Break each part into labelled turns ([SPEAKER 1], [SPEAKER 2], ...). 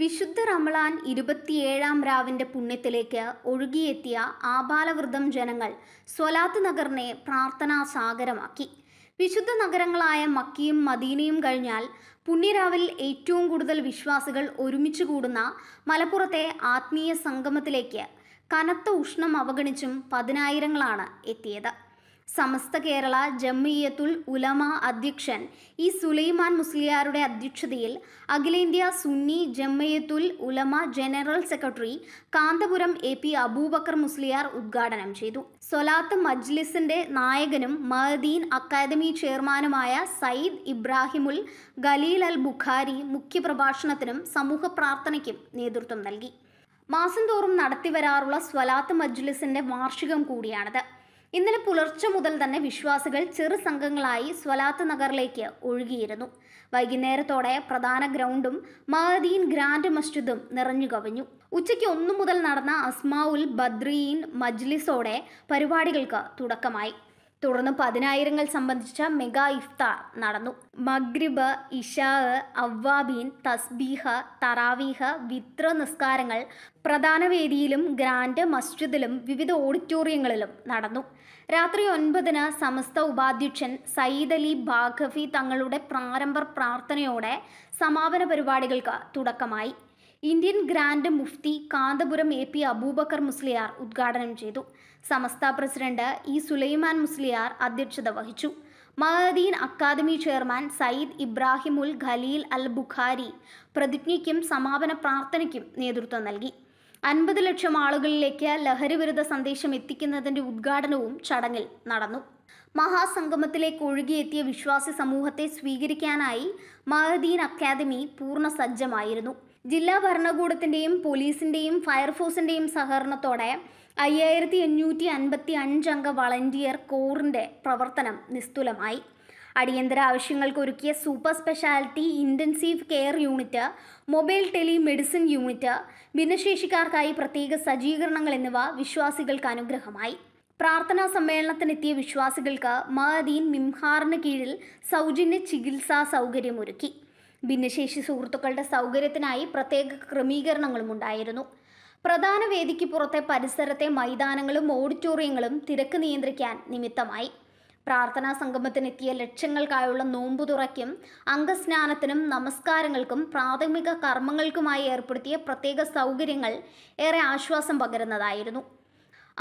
[SPEAKER 1] വിശുദ്ധ റമളാൻ ഇരുപത്തിയേഴാം രാവിൻ്റെ പുണ്യത്തിലേക്ക് ഒഴുകിയെത്തിയ ആപാലവൃദ്ധം ജനങ്ങൾ സ്വലാത്ത് നഗറിനെ പ്രാർത്ഥനാ സാഗരമാക്കി വിശുദ്ധ നഗരങ്ങളായ മക്കിയും മദീനയും കഴിഞ്ഞാൽ പുണ്യരാവിൽ ഏറ്റവും കൂടുതൽ വിശ്വാസികൾ ഒരുമിച്ച് കൂടുന്ന മലപ്പുറത്തെ ആത്മീയ സംഗമത്തിലേക്ക് കനത്ത ഉഷ്ണം അവഗണിച്ചും പതിനായിരങ്ങളാണ് എത്തിയത് സമസ്ത കേരള ജമ്മിയത്തുൽ ഉലമ അധ്യക്ഷൻ ഇ സുലൈമാൻ മുസ്ലിയാരുടെ അധ്യക്ഷതയിൽ അഖിലേന്ത്യാ Sunni Jamiyyathul Ulama general secretary Kanthapuram A P Aboobacker Musliyar ഉദ്ഘാടനം ചെയ്തു സൊലാത്ത് മജ്ലിസിന്റെ നായകനും മഹദീൻ അക്കാദമി ചെയർമാനുമായ സയ്യിദ് ഇബ്രാഹിമുൽ ഖലീൽ അൽ ബുഖാരി മുഖ്യപ്രഭാഷണത്തിനും സമൂഹ പ്രാർത്ഥനയ്ക്കും നേതൃത്വം നൽകി മാസം തോറും നടത്തിവരാറുള്ള സ്വലാത്ത് മജ്ലിസിന്റെ വാർഷികം കൂടിയാണിത് ഇന്നലെ പുലർച്ചെ മുതൽ തന്നെ വിശ്വാസികൾ ചെറു സംഘങ്ങളായി സ്വലാത്ത് നഗറിലേക്ക് ഒഴുകിയിരുന്നു വൈകുന്നേരത്തോടെ പ്രധാന ഗ്രൗണ്ടും മഹദീൻ ഗ്രാൻഡ് മസ്ജിദും നിറഞ്ഞു കവിഞ്ഞു ഉച്ചയ്ക്ക് ഒന്നു മുതൽ നടന്ന അസ്മാഉൽ ബദ്രീൻ മജ്ലിസോടെ പരിപാടികൾക്ക് തുടക്കമായി തുടർന്ന് പതിനായിരങ്ങൾ സംബന്ധിച്ച മെഗാ ഇഫ്താർ നടന്നു മഗ്രിബ് ഇഷാ അവ്വാബീൻ തസ്ബീഹ തറാവീഹ വിത്ര നിസ്കാരങ്ങൾ പ്രധാന വേദിയിലും ഗ്രാൻഡ് മസ്ജിദിലും വിവിധ ഓഡിറ്റോറിയങ്ങളിലും നടന്നു രാത്രി ഒൻപതിന് സമസ്ത ഉപാധ്യക്ഷൻ സയ്യിദ് അലി ബാഖഫി തങ്ങളുടെ പ്രാരംഭ പ്രാർത്ഥനയോടെ സമാപന പരിപാടികൾക്ക് തുടക്കമായി ഇന്ത്യൻ ഗ്രാൻഡ് മുഫ്തി കാന്തപുരം എ പി അബൂബക്കർ മുസ്ലിയാർ ഉദ്ഘാടനം ചെയ്തു സമസ്ത പ്രസിഡന്റ് ഇ സുലൈമാൻ മുസ്ലിയാർ അധ്യക്ഷത വഹിച്ചു മഹദീൻ അക്കാദമി ചെയർമാൻ സയ്യിദ് ഇബ്രാഹിമുൽ ഖലീൽ അൽ ബുഖാരി പ്രതിജ്ഞയ്ക്കും സമാപന പ്രാർത്ഥനയ്ക്കും നേതൃത്വം നൽകി അൻപത് ലക്ഷം ആളുകളിലേക്ക് ലഹരിവിരുദ്ധ സന്ദേശം എത്തിക്കുന്നതിൻ്റെ ഉദ്ഘാടനവും ചടങ്ങിൽ നടന്നു മഹാസംഗമത്തിലേക്ക് ഒഴുകിയെത്തിയ വിശ്വാസി സമൂഹത്തെ സ്വീകരിക്കാനായി മഹദീൻ അക്കാദമി പൂർണ്ണ സജ്ജമായിരുന്നു ജില്ലാ ഭരണകൂടത്തിൻ്റെയും പോലീസിൻ്റെയും ഫയർഫോഴ്സിൻ്റെയും സഹകരണത്തോടെ അയ്യായിരത്തി എണ്ണൂറ്റി അൻപത്തി അഞ്ചംഗ വളണ്ടിയർ കോറിൻ്റെ പ്രവർത്തനം നിസ്തുലമായി അടിയന്തര ആവശ്യങ്ങൾക്ക് ഒരുക്കിയ super speciality intensive care unit mobile telemedicine unit ഭിന്നശേഷിക്കാർക്കായി പ്രത്യേക സജ്ജീകരണങ്ങൾ എന്നിവ വിശ്വാസികൾക്ക് അനുഗ്രഹമായി പ്രാർത്ഥനാ സമ്മേളനത്തിനെത്തിയ വിശ്വാസികൾക്ക് മഹദീൻ മിംഹാറിന് കീഴിൽ സൗജന്യ ചികിത്സാ സൗകര്യമൊരുക്കി ഭിന്നശേഷി സുഹൃത്തുക്കളുടെ സൗകര്യത്തിനായി പ്രത്യേക ക്രമീകരണങ്ങളും ഉണ്ടായിരുന്നു പ്രധാന വേദിക്ക് പുറത്തെ പരിസരത്തെ മൈതാനങ്ങളും ഓഡിറ്റോറിയങ്ങളും തിരക്ക് നിയന്ത്രിക്കാൻ നിമിത്തമായി പ്രാർത്ഥനാ സംഗമത്തിനെത്തിയ ലക്ഷ്യങ്ങൾക്കായുള്ള നോമ്പു തുറയ്ക്കും അംഗസ്നാനത്തിനും നമസ്കാരങ്ങൾക്കും പ്രാഥമിക കർമ്മങ്ങൾക്കുമായി ഏർപ്പെടുത്തിയ പ്രത്യേക സൗകര്യങ്ങൾ ഏറെ ആശ്വാസം പകരുന്നതായിരുന്നു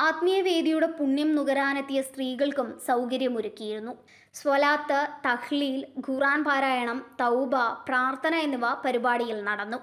[SPEAKER 1] ആത്മീയവേദിയുടെ പുണ്യം നുകരാനെത്തിയ സ്ത്രീകൾക്കും സൗകര്യമൊരുക്കിയിരുന്നു സ്വലാത്ത് തഹ്ലീൽ ഖുറാൻ പാരായണം തൗബ പ്രാർത്ഥന എന്നിവ പരിപാടിയിൽ നടന്നു